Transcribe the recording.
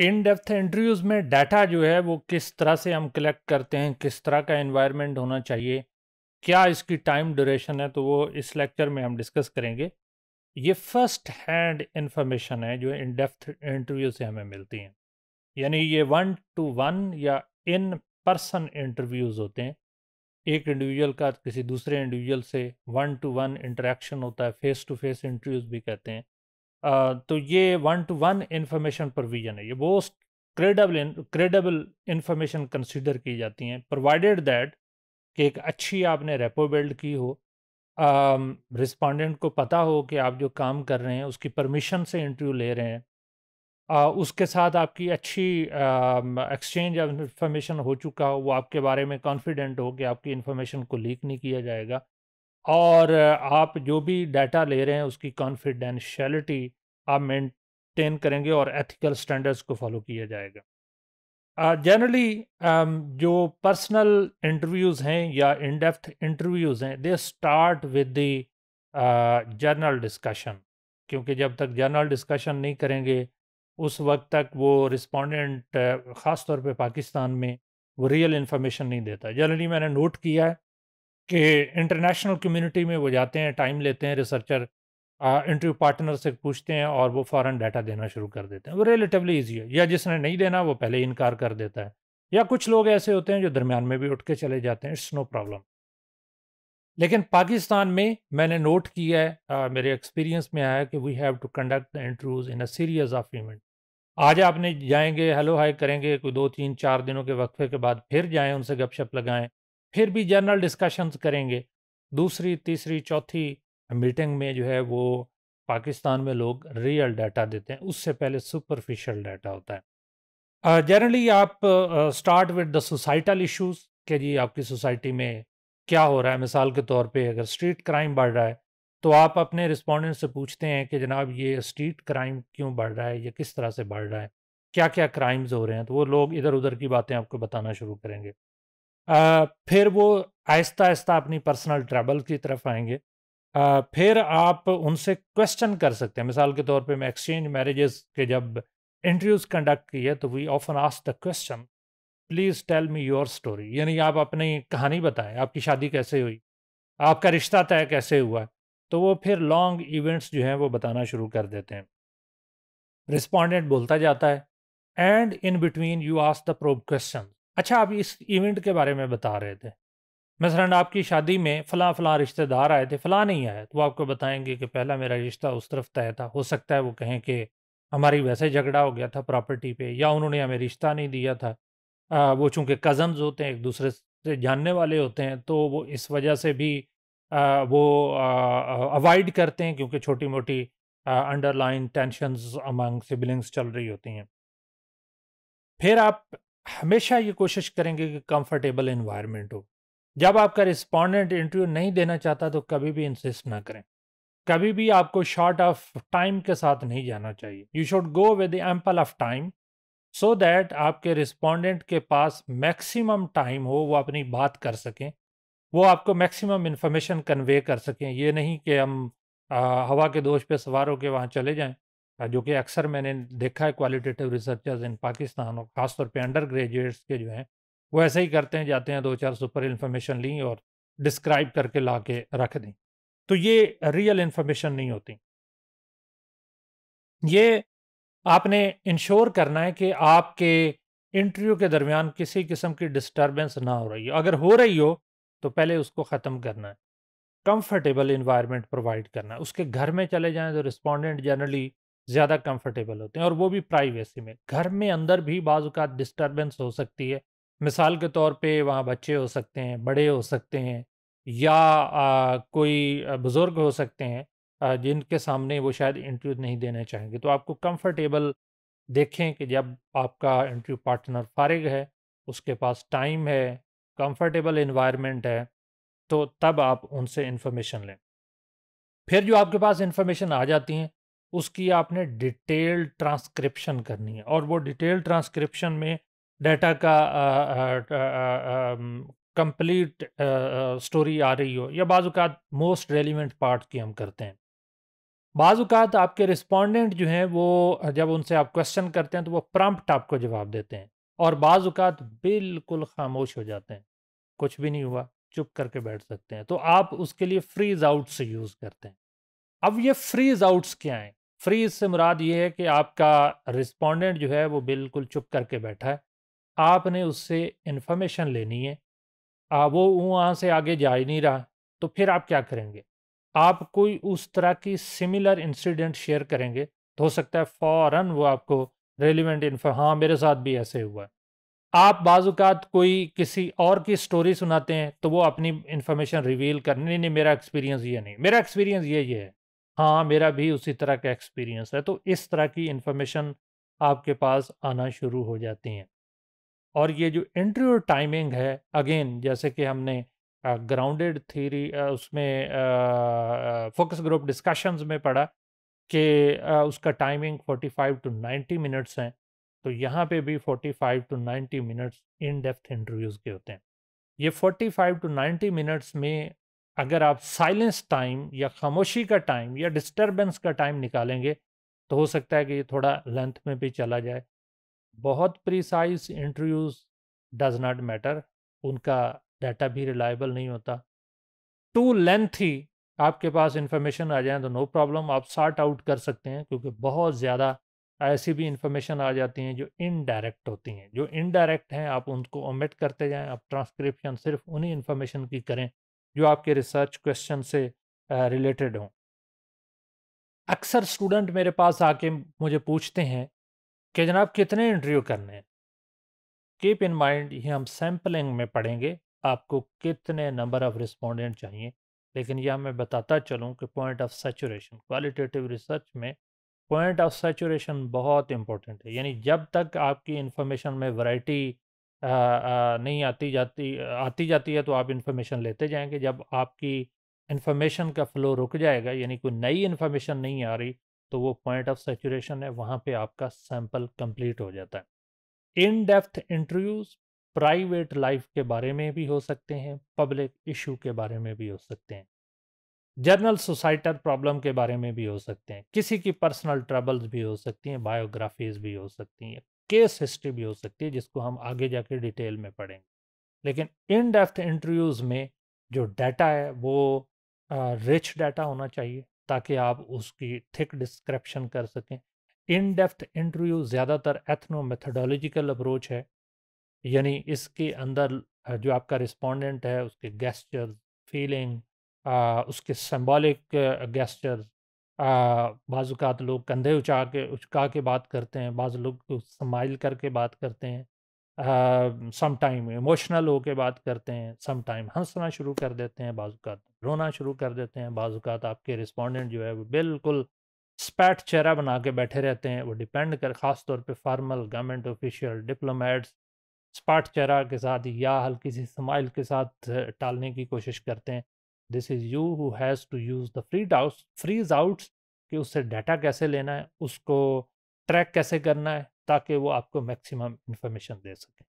इन depth interviews में data जो है वो किस तरह से हम कलेक्ट करते हैं किस तरह का इन्वायरमेंट होना चाहिए क्या इसकी टाइम ड्यूरेशन है तो वो इस लेक्चर में हम डिस्कस करेंगे ये फर्स्ट हैंड इंफॉर्मेशन है जो इन डेप्थ इंटरव्यू से हमें मिलती हैं यानी ये वन टू वन या इन पर्सन इंटरव्यूज़ होते हैं एक इंडिविजुअल का किसी दूसरे इंडिविजुअल से वन टू वन इंटरेक्शन होता है फेस टू फेस इंटरव्यूज़ भी कहते हैं तो ये one two one information provision है ये most credible credible information consider की जाती हैं प्रोवाइडेड दैट कि एक अच्छी आपने रेपो बिल्ड की हो रिस्पॉन्डेंट को पता हो कि आप जो काम कर रहे हैं उसकी परमिशन से इंटरव्यू ले रहे हैं आ, उसके साथ आपकी अच्छी एक्सचेंज ऑफ इन्फॉर्मेशन हो चुका हो वो आपके बारे में कॉन्फिडेंट हो कि आपकी इन्फॉर्मेशन को लीक नहीं किया जाएगा और आप जो भी डाटा ले रहे हैं उसकी कॉन्फिडेंशलिटी आप मेंटेन करेंगे और एथिकल स्टैंडर्ड्स को फॉलो किया जाएगा जनरली um, जो पर्सनल इंटरव्यूज़ हैं या इन डेप्थ इंटरव्यूज़ हैं they start with the general discussion क्योंकि जब तक जर्नल डिस्कशन नहीं करेंगे उस वक्त तक वो रिस्पॉन्डेंट ख़ास तौर पे पाकिस्तान में वो रियल इन्फॉर्मेशन नहीं देता जनरली मैंने नोट किया है कि इंटरनेशनल कम्युनिटी में वो जाते हैं टाइम लेते हैं रिसर्चर इंटरव्यू पार्टनर से पूछते हैं और वो फ़ौरन डाटा देना शुरू कर देते हैं वो रिलेटिवली ईजी है या जिसने नहीं देना वो पहले इनकार कर देता है या कुछ लोग ऐसे होते हैं जो दरमियान में भी उठ के चले जाते हैं इट्स नो प्रॉब्लम लेकिन पाकिस्तान में मैंने नोट किया है आ, मेरे एक्सपीरियंस में आया कि we have to conduct the interviews in a series of event आज आपने जाएंगे हेलो हाई करेंगे कोई दो तीन चार दिनों के वक्फे के बाद फिर जाएं उनसे गपशप लगाएं फिर भी जनरल डिस्कशंस करेंगे दूसरी तीसरी चौथी मीटिंग में जो है वो पाकिस्तान में लोग रियल डाटा देते हैं उससे पहले सुपरफिशियल डाटा होता है जनरली आप start with the societal issues के जी आपकी सोसाइटी में क्या हो रहा है मिसाल के तौर पे अगर स्ट्रीट क्राइम बढ़ रहा है तो आप अपने रिस्पोंडेंट से पूछते हैं कि जनाब ये स्ट्रीट क्राइम क्यों बढ़ रहा है या किस तरह से बढ़ रहा है क्या क्या क्राइम्स हो रहे हैं तो वो लोग इधर उधर की बातें आपको बताना शुरू करेंगे फिर वो आहिस्ता आहिस्ता अपनी पर्सनल ट्रैवल की तरफ आएंगे फिर आप उनसे क्वेश्चन कर सकते हैं मिसाल के तौर पे मैं एक्सचेंज मैरिजेस के जब इंटरव्यूज कंडक्ट किए तो we often ask the question please tell me your story यानी आप अपनी कहानी बताएं आपकी शादी कैसे हुई आपका रिश्ता तय कैसे हुआ तो वो फिर लॉन्ग इवेंट्स जो हैं वो बताना शुरू कर देते हैं रिस्पॉन्डेंट बोलता जाता है and in between you ask the probe question अच्छा आप इस इवेंट के बारे में बता रहे थे मसला आपकी शादी में फ़लाँ फ़लाँ रिश्तेदार आए थे फ़लाँ नहीं आए तो वो आपको बताएंगे कि पहला मेरा रिश्ता उस तरफ तय था हो सकता है वो कहें कि हमारी वैसे झगड़ा हो गया था प्रॉपर्टी पे या उन्होंने हमें रिश्ता नहीं दिया था आ, वो चूँकि कज़न्स होते हैं एक दूसरे से जानने वाले होते हैं तो वो इस वजह से भी आ, वो अवॉइड करते हैं क्योंकि छोटी मोटी अंडरलाइन टेंशन अमंग सिबलिंग्स चल रही होती हैं फिर आप हमेशा ये कोशिश करेंगे कि कंफर्टेबल इन्वायरमेंट हो जब आपका रिस्पोंडेंट इंटरव्यू नहीं देना चाहता तो कभी भी इंसिस्ट ना करें कभी भी आपको शॉर्ट ऑफ टाइम के साथ नहीं जाना चाहिए you should go with ample of time so that आपके रिस्पॉन्डेंट के पास मैक्सिमम टाइम हो वो अपनी बात कर सकें वो आपको मैक्सिमम इन्फॉर्मेशन कन्वे कर सकें ये नहीं कि हम आ, हवा के दोष पे सवार होकर वहाँ चले जाएं जो कि अक्सर मैंने देखा है क्वालिटेटिव रिसर्चर्स इन पाकिस्तान और ख़ासतौर पर अंडर ग्रेजुएट्स के जो हैं वो ऐसे ही करते हैं जाते हैं दो चार सुपर इन्फॉर्मेशन ली और डिस्क्राइब करके ला के रख दें तो ये रियल इन्फॉर्मेशन नहीं होती ये आपने इंश्योर करना है कि आपके इंटरव्यू के दरमियान किसी किस्म की डिस्टर्बेंस ना हो रही हो अगर हो रही हो तो पहले उसको ख़त्म करना है कंफर्टेबल इन्वायरमेंट प्रोवाइड करना है उसके घर में चले जाएं तो रिस्पॉन्डेंट जनरली ज़्यादा कंफर्टेबल होते हैं और वो भी प्राइवेसी में घर में अंदर भी बाज़ का डिस्टर्बेंस हो सकती है मिसाल के तौर पे वहाँ बच्चे हो सकते हैं बड़े हो सकते हैं या आ, कोई बुज़ुर्ग हो सकते हैं आ, जिनके सामने वो शायद इंटरव्यू नहीं देना चाहेंगे तो आपको कंफर्टेबल देखें कि जब आपका इंटरव्यू पार्टनर फारिग है उसके पास टाइम है कंफर्टेबल इन्वायरमेंट है तो तब आप उनसे इन्फॉर्मेशन लें फिर जो आपके पास इन्फॉर्मेशन आ जाती हैं उसकी आपने डिटेल ट्रांसक्रिप्शन करनी है और वो डिटेल ट्रांसक्रिप्शन में डाटा का कंप्लीट स्टोरी आ रही हो या बाज़ात मोस्ट रेलिवेंट पार्ट की हम करते हैं बाज़ात आपके रिस्पोंडेंट जो हैं वो जब उनसे आप क्वेश्चन करते हैं तो वो प्रम्प्ट आपको जवाब देते हैं और बाज़ात बिल्कुल खामोश हो जाते हैं कुछ भी नहीं हुआ चुप करके बैठ सकते हैं तो आप उसके लिए फ्रीज आउट्स यूज़ करते हैं अब ये फ्रीज आउट्स क्या हैं फ्रीज से मुराद ये है कि आपका रिस्पोंडेंट जो है वो बिल्कुल चुप करके बैठा है आपने उससे इन्फॉर्मेशन लेनी है आ, वो वहाँ से आगे जा ही नहीं रहा तो फिर आप क्या करेंगे आप कोई उस तरह की सिमिलर इंसिडेंट शेयर करेंगे तो हो सकता है फ़ौर वो आपको रेलिवेंट इन्फो हाँ मेरे साथ भी ऐसे हुआ है आप बाज़ात कोई किसी और की स्टोरी सुनाते हैं तो वो अपनी इन्फॉर्मेशन रिवील करने नहीं, नहीं मेरा एक्सपीरियंस ये नहीं मेरा एक्सपीरियंस ये ये है हाँ मेरा भी उसी तरह का एक्सपीरियंस है तो इस तरह की इन्फॉर्मेशन आपके पास आना शुरू हो जाती हैं और ये जो इंटरव्यू टाइमिंग है अगेन जैसे कि हमने ग्राउंडेड थीरी उसमें फोकस ग्रुप डिस्कशंस में पढ़ा कि uh, उसका टाइमिंग 45 टू 90 मिनट्स हैं तो यहाँ पे भी 45 to 90 minutes in depth interviews के होते हैं ये 45 टू 90 मिनट्स में अगर आप साइलेंस टाइम या खामोशी का टाइम या डिस्टरबेंस का टाइम निकालेंगे तो हो सकता है कि ये थोड़ा लेंथ में भी चला जाए बहुत precise interviews does not matter उनका डाटा भी रिलायबल नहीं होता टू लेंथ ही आपके पास इन्फॉर्मेशन आ जाए तो नो प्रॉब्लम आप सार्ट आउट कर सकते हैं क्योंकि बहुत ज़्यादा ऐसी भी इन्फॉर्मेशन आ जाती हैं जो इनडायरेक्ट होती हैं जो इनडायरेक्ट हैं आप उनको ओमिट करते जाएं आप ट्रांसक्रिप्शन सिर्फ उन्हीं इन्फॉर्मेशन की करें जो आपके रिसर्च क्वेश्चन से रिलेटेड हों अक्सर स्टूडेंट मेरे पास आके मुझे पूछते हैं कि जनाब कितने इंटरव्यू करने हैं कीप इन माइंड ये हम सैम्पलिंग में पढ़ेंगे आपको कितने नंबर ऑफ रिस्पोंडेंट चाहिए लेकिन यह मैं बताता चलूँ कि point of saturation qualitative research में पॉइंट ऑफ सेचुरेशन बहुत इंपॉर्टेंट है यानी जब तक आपकी इन्फॉर्मेशन में वैरायटी नहीं आती जाती आती जाती है तो आप इन्फॉर्मेशन लेते जाएंगे जब आपकी इन्फॉर्मेशन का फ्लो रुक जाएगा यानी कोई नई इन्फॉर्मेशन नहीं आ रही तो वो पॉइंट ऑफ सेचुरेशन है वहाँ पे आपका सैंपल कंप्लीट हो जाता है in depth interviews private life के बारे में भी हो सकते हैं पब्लिक इशू के बारे में भी हो सकते हैं जर्नल सोसाइटल प्रॉब्लम के बारे में भी हो सकते हैं किसी की पर्सनल ट्रबल्स भी हो सकती हैं बायोग्राफीज भी हो सकती हैं केस हिस्ट्री भी हो सकती है जिसको हम आगे जाके डिटेल में पढ़ेंगे लेकिन इन डेप्थ इंटरव्यूज़ में जो डाटा है वो रिच डाटा होना चाहिए ताकि आप उसकी थिक डिस्क्रिप्शन कर सकें इन डेप्थ इंटरव्यू ज़्यादातर एथनो मेथडोलॉजिकल अप्रोच है यानी इसके अंदर जो आपका रिस्पोंडेंट है उसके गेस्चर फीलिंग उसके सिम्बॉलिक गेस्चर बाज़ात लोग कंधे उचा के उचका के बात करते हैं बाज़ लोग स्माइल करके बात करते हैं सम टाइम इमोशनल होकर बात करते हैं सम टाइम हंसना शुरू कर देते हैं बाज़ात रोना शुरू कर देते हैं बाज़ात आपके रिस्पोंडेंट जो है वो बिल्कुल स्पैट चेहरा बना के बैठे रहते हैं वो डिपेंड कर ख़ास तौर पे फार्मल गवर्नमेंट ऑफिशियल डिप्लोमेट्स स्पाट चेहरा के साथ या हल्की सी स्माइल के साथ टालने की कोशिश करते हैं this is you who has to use the free doubt freeze outs कि उससे डाटा कैसे लेना है उसको ट्रैक कैसे करना है ताकि वो आपको मैक्सिमम इन्फॉर्मेशन दे सके